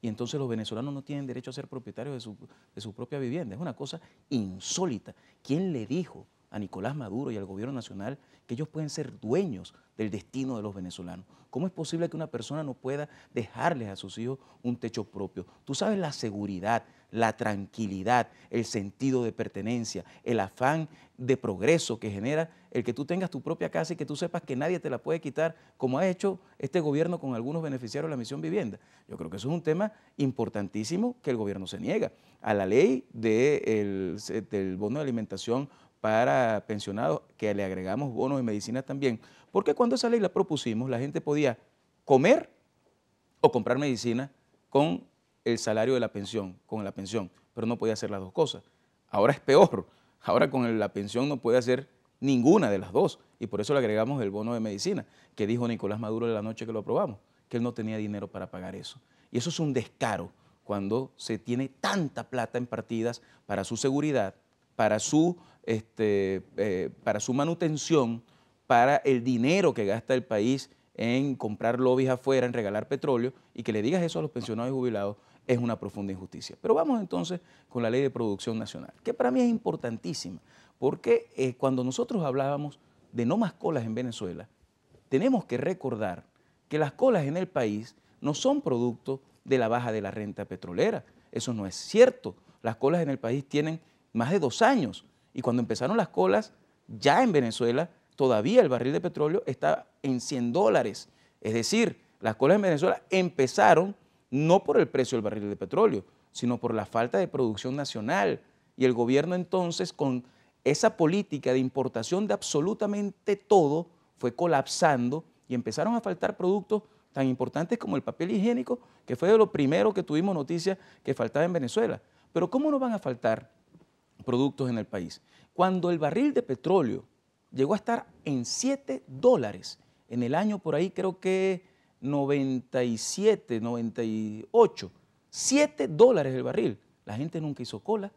Y entonces los venezolanos no tienen derecho a ser propietarios de su, de su propia vivienda. Es una cosa insólita. ¿Quién le dijo? a Nicolás Maduro y al gobierno nacional que ellos pueden ser dueños del destino de los venezolanos. ¿Cómo es posible que una persona no pueda dejarles a sus hijos un techo propio? Tú sabes la seguridad, la tranquilidad, el sentido de pertenencia, el afán de progreso que genera el que tú tengas tu propia casa y que tú sepas que nadie te la puede quitar, como ha hecho este gobierno con algunos beneficiarios de la misión vivienda. Yo creo que eso es un tema importantísimo que el gobierno se niega. A la ley del bono de alimentación para pensionados, que le agregamos bonos de medicina también, porque cuando esa ley la propusimos, la gente podía comer o comprar medicina con el salario de la pensión, con la pensión, pero no podía hacer las dos cosas. Ahora es peor, ahora con la pensión no puede hacer ninguna de las dos, y por eso le agregamos el bono de medicina, que dijo Nicolás Maduro la noche que lo aprobamos, que él no tenía dinero para pagar eso. Y eso es un descaro cuando se tiene tanta plata en partidas para su seguridad, para su, este, eh, para su manutención, para el dinero que gasta el país en comprar lobbies afuera, en regalar petróleo, y que le digas eso a los pensionados y jubilados es una profunda injusticia. Pero vamos entonces con la ley de producción nacional, que para mí es importantísima, porque eh, cuando nosotros hablábamos de no más colas en Venezuela, tenemos que recordar que las colas en el país no son producto de la baja de la renta petrolera. Eso no es cierto. Las colas en el país tienen más de dos años. Y cuando empezaron las colas, ya en Venezuela, todavía el barril de petróleo está en 100 dólares. Es decir, las colas en Venezuela empezaron no por el precio del barril de petróleo, sino por la falta de producción nacional. Y el gobierno entonces, con esa política de importación de absolutamente todo, fue colapsando y empezaron a faltar productos tan importantes como el papel higiénico, que fue de lo primero que tuvimos noticia que faltaba en Venezuela. Pero ¿cómo no van a faltar productos en el país. Cuando el barril de petróleo llegó a estar en 7 dólares en el año por ahí, creo que 97, 98, 7 dólares el barril. La gente nunca hizo cola.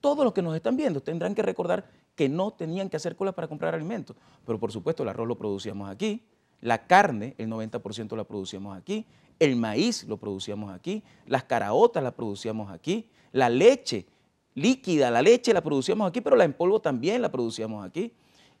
Todos los que nos están viendo tendrán que recordar que no tenían que hacer cola para comprar alimentos. Pero por supuesto el arroz lo producíamos aquí, la carne, el 90% la producíamos aquí, el maíz lo producíamos aquí, las caraotas la producíamos aquí, la leche, líquida, la leche la producíamos aquí, pero la en polvo también la producíamos aquí.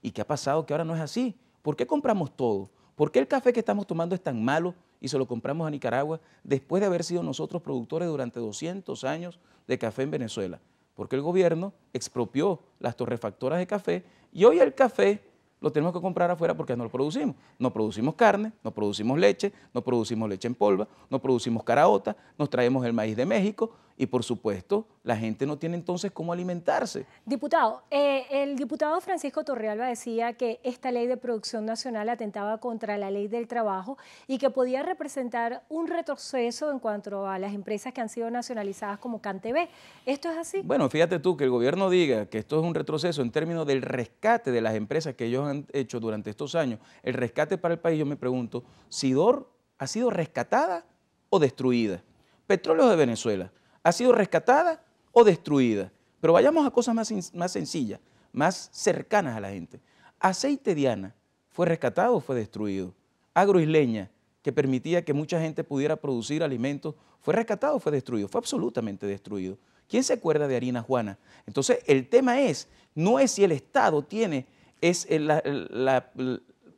¿Y qué ha pasado que ahora no es así? ¿Por qué compramos todo? ¿Por qué el café que estamos tomando es tan malo y se lo compramos a Nicaragua después de haber sido nosotros productores durante 200 años de café en Venezuela? Porque el gobierno expropió las torrefactoras de café y hoy el café lo tenemos que comprar afuera porque no lo producimos. No producimos carne, no producimos leche, no producimos leche en polvo, no producimos caraota, nos traemos el maíz de México y por supuesto la gente no tiene entonces cómo alimentarse. Diputado, eh, el diputado Francisco Torrealba decía que esta ley de producción nacional atentaba contra la ley del trabajo y que podía representar un retroceso en cuanto a las empresas que han sido nacionalizadas como CanTV. ¿Esto es así? Bueno, fíjate tú que el gobierno diga que esto es un retroceso en términos del rescate de las empresas que ellos han hecho durante estos años, el rescate para el país, yo me pregunto, ¿Sidor ha sido rescatada o destruida? Petróleo de Venezuela ha sido rescatada o destruida. Pero vayamos a cosas más, sencillas, más cercanas a la gente. Aceite Diana, ¿fue rescatado o fue destruido? Agroisleña, que permitía que mucha gente pudiera producir alimentos, ¿fue rescatado o fue destruido? Fue absolutamente destruido. ¿Quién se acuerda de Harina Juana? Entonces, el tema es, no es si el Estado tiene es la,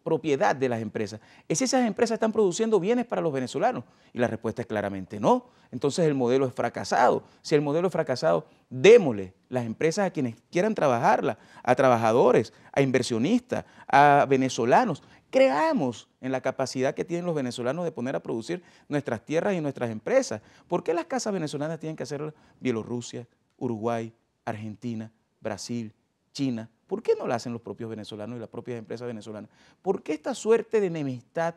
propiedad de las empresas. ¿Es si esas empresas están produciendo bienes para los venezolanos? Y la respuesta es claramente no. Entonces el modelo es fracasado. Si el modelo es fracasado, démosle las empresas a quienes quieran trabajarla, a trabajadores, a inversionistas, a venezolanos. Creamos en la capacidad que tienen los venezolanos de poner a producir nuestras tierras y nuestras empresas. ¿Por qué las casas venezolanas tienen que hacer Bielorrusia, Uruguay, Argentina, Brasil, China? ¿Por qué no lo hacen los propios venezolanos y las propias empresas venezolanas? ¿Por qué esta suerte de enemistad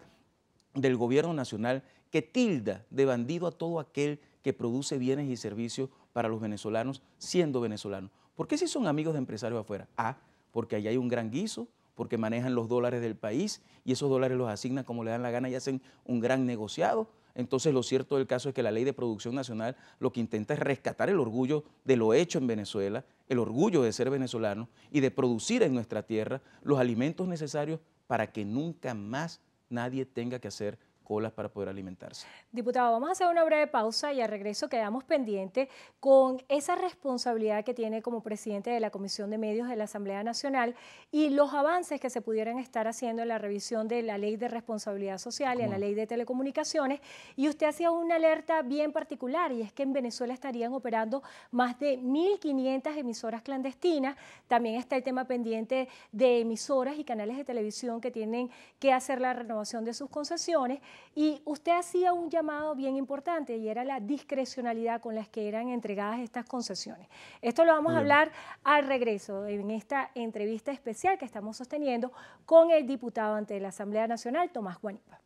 del gobierno nacional que tilda de bandido a todo aquel que produce bienes y servicios para los venezolanos siendo venezolano? ¿Por qué si son amigos de empresarios afuera? Ah, porque allá hay un gran guiso, porque manejan los dólares del país y esos dólares los asignan como le dan la gana y hacen un gran negociado. Entonces lo cierto del caso es que la ley de producción nacional lo que intenta es rescatar el orgullo de lo hecho en Venezuela, el orgullo de ser venezolano y de producir en nuestra tierra los alimentos necesarios para que nunca más nadie tenga que hacer colas para poder alimentarse. Diputado, vamos a hacer una breve pausa y al regreso quedamos pendientes con esa responsabilidad que tiene como presidente de la Comisión de Medios de la Asamblea Nacional y los avances que se pudieran estar haciendo en la revisión de la Ley de Responsabilidad Social y en la Ley de Telecomunicaciones. Y usted hacía una alerta bien particular y es que en Venezuela estarían operando más de 1.500 emisoras clandestinas. También está el tema pendiente de emisoras y canales de televisión que tienen que hacer la renovación de sus concesiones y usted hacía un llamado bien importante y era la discrecionalidad con la que eran entregadas estas concesiones. Esto lo vamos a hablar al regreso en esta entrevista especial que estamos sosteniendo con el diputado ante la Asamblea Nacional, Tomás Guanipa.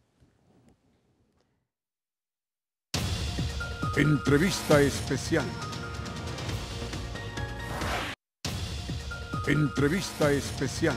Entrevista especial. Entrevista especial.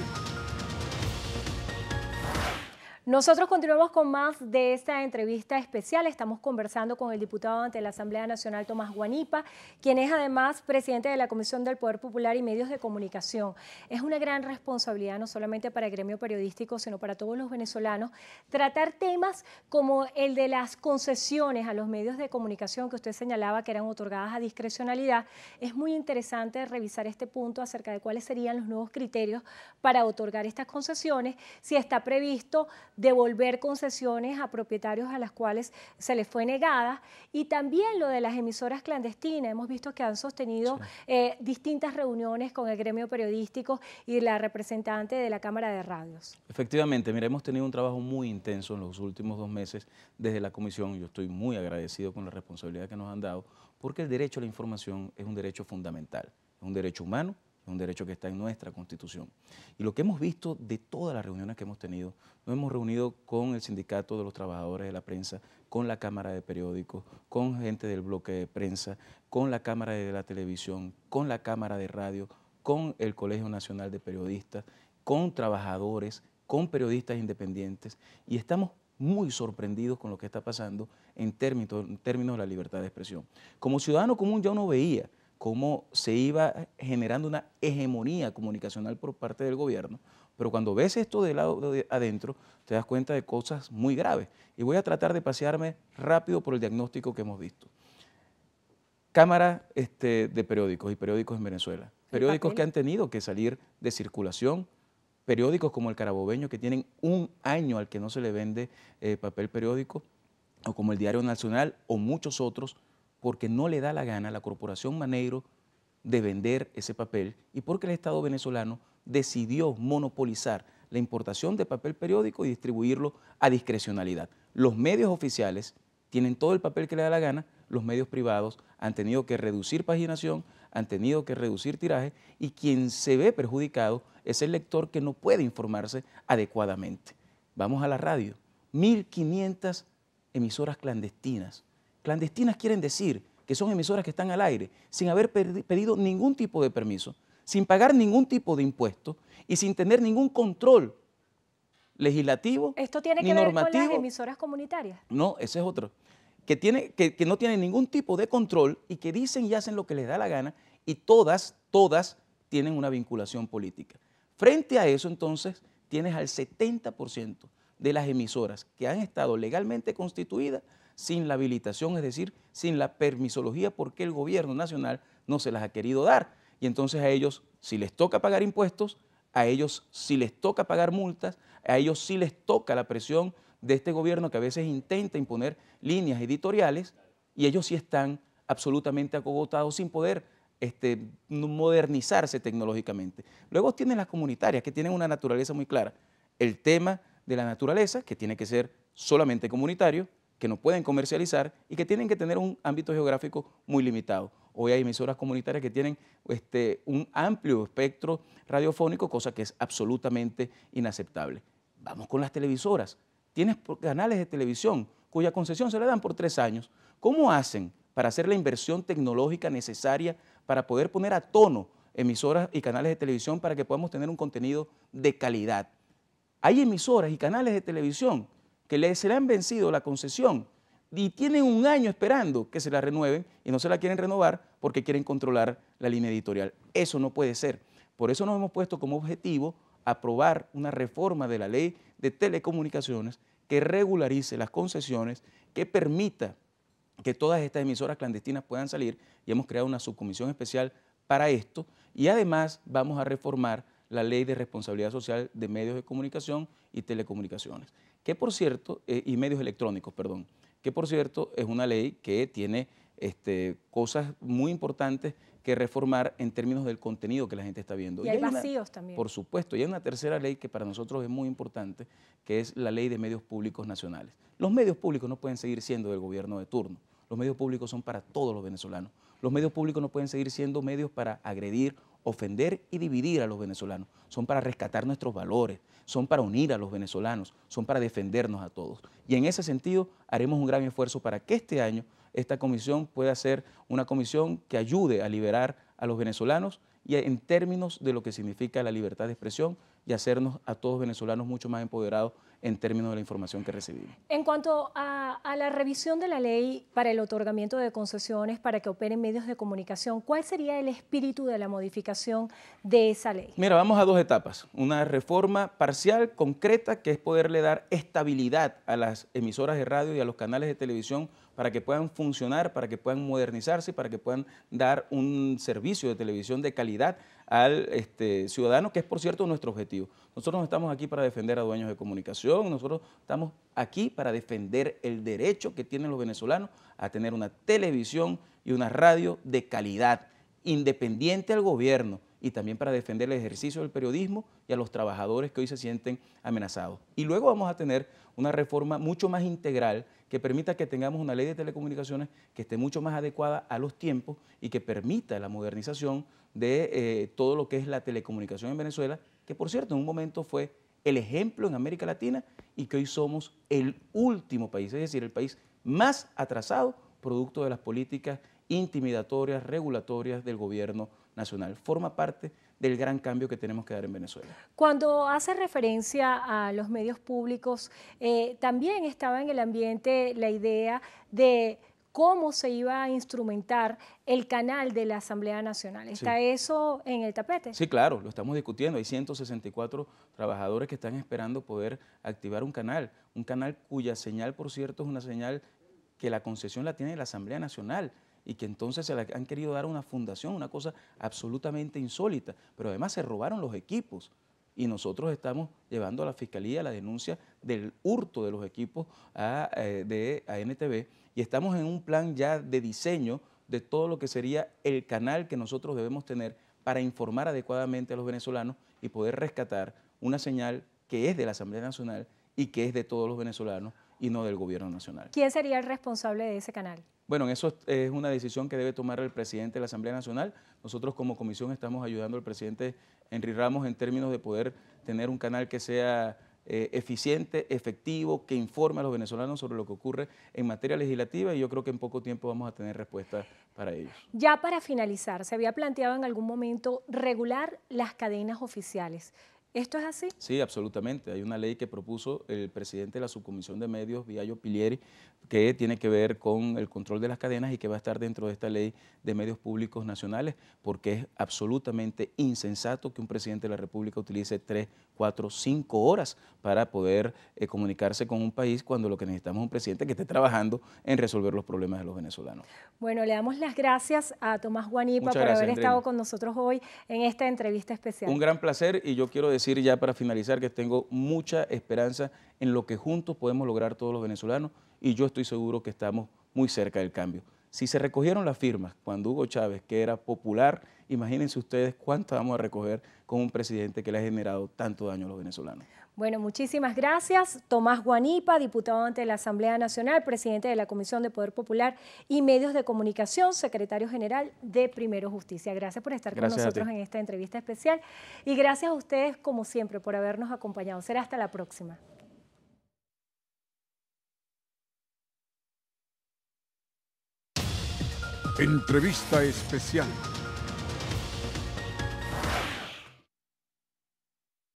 Nosotros continuamos con más de esta entrevista especial. Estamos conversando con el diputado ante la Asamblea Nacional Tomás Guanipa, quien es además presidente de la Comisión del Poder Popular y Medios de Comunicación. Es una gran responsabilidad no solamente para el gremio periodístico, sino para todos los venezolanos tratar temas como el de las concesiones a los medios de comunicación que usted señalaba que eran otorgadas a discrecionalidad. Es muy interesante revisar este punto acerca de cuáles serían los nuevos criterios para otorgar estas concesiones, si está previsto devolver concesiones a propietarios a las cuales se les fue negada y también lo de las emisoras clandestinas. Hemos visto que han sostenido eh, distintas reuniones con el gremio periodístico y la representante de la Cámara de Radios. Efectivamente, mira, hemos tenido un trabajo muy intenso en los últimos dos meses desde la comisión. Yo estoy muy agradecido con la responsabilidad que nos han dado porque el derecho a la información es un derecho fundamental, es un derecho humano es un derecho que está en nuestra Constitución. Y lo que hemos visto de todas las reuniones que hemos tenido, nos hemos reunido con el Sindicato de los Trabajadores de la Prensa, con la Cámara de Periódicos, con gente del bloque de prensa, con la Cámara de la Televisión, con la Cámara de Radio, con el Colegio Nacional de Periodistas, con trabajadores, con periodistas independientes, y estamos muy sorprendidos con lo que está pasando en términos, de la libertad de expresión. Como ciudadano común ya uno veía cómo se iba generando una hegemonía comunicacional por parte del gobierno. Pero cuando ves esto de lado adentro, te das cuenta de cosas muy graves. Y voy a tratar de pasearme rápido por el diagnóstico que hemos visto. Cámara este, de periódicos y periódicos en Venezuela. Periódicos que han tenido que salir de circulación, periódicos como el Carabobeño que tienen un año al que no se le vende eh, papel periódico, o como el Diario Nacional o muchos otros porque no le da la gana a la Corporación Maneiro de vender ese papel y porque el Estado venezolano decidió monopolizar la importación de papel periódico y distribuirlo a discrecionalidad. Los medios oficiales tienen todo el papel que le da la gana, los medios privados han tenido que reducir paginación, han tenido que reducir tiraje y quien se ve perjudicado es el lector que no puede informarse adecuadamente. Vamos a la radio. 1.500 emisoras clandestinas Clandestinas quieren decir que son emisoras que están al aire sin haber pedido ningún tipo de permiso, sin pagar ningún tipo de impuesto y sin tener ningún control legislativo. Esto tiene que ver con las emisoras comunitarias. No, ese es otro. Que, tiene, que, que no tienen ningún tipo de control y que dicen y hacen lo que les da la gana y todas, todas tienen una vinculación política. Frente a eso, entonces, tienes al 70% de las emisoras que han estado legalmente constituidas sin la habilitación, es decir, sin la permisología porque el gobierno nacional no se las ha querido dar. Y entonces a ellos, si les toca pagar impuestos, a ellos si les toca pagar multas, a ellos sí les toca la presión de este gobierno que a veces intenta imponer líneas editoriales y ellos sí están absolutamente acogotados sin poder este, modernizarse tecnológicamente. Luego tienen las comunitarias que tienen una naturaleza muy clara. El tema de la naturaleza, que tiene que ser solamente comunitario, que no pueden comercializar y que tienen que tener un ámbito geográfico muy limitado. Hoy hay emisoras comunitarias que tienen este, un amplio espectro radiofónico, cosa que es absolutamente inaceptable. Vamos con las televisoras. Tienes canales de televisión cuya concesión se le dan por tres años. ¿Cómo hacen para hacer la inversión tecnológica necesaria para poder poner a tono emisoras y canales de televisión para que podamos tener un contenido de calidad? Hay emisoras y canales de televisión que le han vencido la concesión y tienen un año esperando que se la renueven y no se la quieren renovar porque quieren controlar la línea editorial. Eso no puede ser. Por eso nos hemos puesto como objetivo aprobar una reforma de la ley de telecomunicaciones que regularice las concesiones, que permita que todas estas emisoras clandestinas puedan salir y hemos creado una subcomisión especial para esto y además vamos a reformar la ley de responsabilidad social de medios de comunicación y telecomunicaciones que por cierto, eh, y medios electrónicos, perdón, que por cierto es una ley que tiene este, cosas muy importantes que reformar en términos del contenido que la gente está viendo. Y, hay, vacíos también. Por supuesto, y hay una tercera ley que para nosotros es muy importante, que es la ley de medios públicos nacionales. Los medios públicos no pueden seguir siendo del gobierno de turno. Los medios públicos son para todos los venezolanos. Los medios públicos no pueden seguir siendo medios para agredir, ofender y dividir a los venezolanos. Son para rescatar nuestros valores, son para unir a los venezolanos, son para defendernos a todos. Y en ese sentido haremos un gran esfuerzo para que este año esta comisión pueda ser una comisión que ayude a liberar a los venezolanos y en términos de lo que significa la libertad de expresión y hacernos a todos venezolanos mucho más empoderados en términos de la información que recibimos. En cuanto a, la revisión de la ley para el otorgamiento de concesiones para que operen medios de comunicación, ¿cuál sería el espíritu de la modificación de esa ley? Mira, vamos a dos etapas. Una reforma parcial, concreta, que es poderle dar estabilidad a las emisoras de radio y a los canales de televisión para que puedan funcionar, para que puedan modernizarse, para que puedan dar un servicio de televisión de calidad al este, ciudadano, que es por cierto nuestro objetivo. Nosotros no estamos aquí para defender a dueños de comunicación, nosotros estamos aquí para defender el derecho que tienen los venezolanos a tener una televisión y una radio de calidad, independiente al gobierno, y también para defender el ejercicio del periodismo y a los trabajadores que hoy se sienten amenazados. Y luego vamos a tener una reforma mucho más integral que permita que tengamos una ley de telecomunicaciones que esté mucho más adecuada a los tiempos y que permita la modernización de eh, todo lo que es la telecomunicación en Venezuela, que por cierto en un momento fue el ejemplo en América Latina y que hoy somos el último país, es decir, el país más atrasado producto de las políticas intimidatorias, regulatorias del gobierno nacional. Forma parte del gran cambio que tenemos que dar en Venezuela. Cuando hace referencia a los medios públicos, eh, también estaba en el ambiente la idea de cómo se iba a instrumentar el canal de la Asamblea Nacional. ¿Está eso en el tapete? Sí, claro, lo estamos discutiendo. Hay 164 trabajadores que están esperando poder activar un canal, un canal cuya señal, por cierto, es una señal que la concesión la tiene la Asamblea Nacional y que entonces se han querido dar una fundación, una cosa absolutamente insólita. Pero además se robaron los equipos y nosotros estamos llevando a la Fiscalía la denuncia del hurto de los equipos a, eh, de ANTV y estamos en un plan ya de diseño de todo lo que sería el canal que nosotros debemos tener para informar adecuadamente a los venezolanos y poder rescatar una señal que es de la Asamblea Nacional y que es de todos los venezolanos y no del gobierno nacional. ¿Quién sería el responsable de ese canal? Bueno, eso es una decisión que debe tomar el presidente de la Asamblea Nacional. Nosotros como comisión estamos ayudando al presidente Henry Ramos en términos de poder tener un canal que sea eh, eficiente, efectivo, que informe a los venezolanos sobre lo que ocurre en materia legislativa y yo creo que en poco tiempo vamos a tener respuesta para ellos. Ya para finalizar, se había planteado en algún momento regular las cadenas oficiales. ¿Esto es así? Sí, absolutamente. Hay una ley que propuso el presidente de la subcomisión de medios, Viallo Pilieri, que tiene que ver con el control de las cadenas y que va a estar dentro de esta ley de medios públicos nacionales, porque es absolutamente insensato que un presidente de la República utilice tres, cuatro, cinco horas para poder eh, comunicarse con un país cuando lo que necesitamos es un presidente que esté trabajando en resolver los problemas de los venezolanos. Bueno, le damos las gracias a Tomás Guanipa por haber estado con nosotros hoy en esta entrevista especial. Un gran placer y yo quiero decir ya para finalizar que tengo mucha esperanza en lo que juntos podemos lograr todos los venezolanos y yo estoy seguro que estamos muy cerca del cambio. Si se recogieron las firmas cuando Hugo Chávez, que era popular, imagínense ustedes cuánto vamos a recoger con un presidente que le ha generado tanto daño a los venezolanos. Bueno, muchísimas gracias. Tomás Guanipa, diputado ante la Asamblea Nacional, presidente de la Comisión de Poder Popular y Medios de Comunicación, secretario general de Primero Justicia. Gracias por estar con nosotros en esta entrevista especial y gracias a ustedes, como siempre, por habernos acompañado. Será hasta la próxima. Entrevista especial.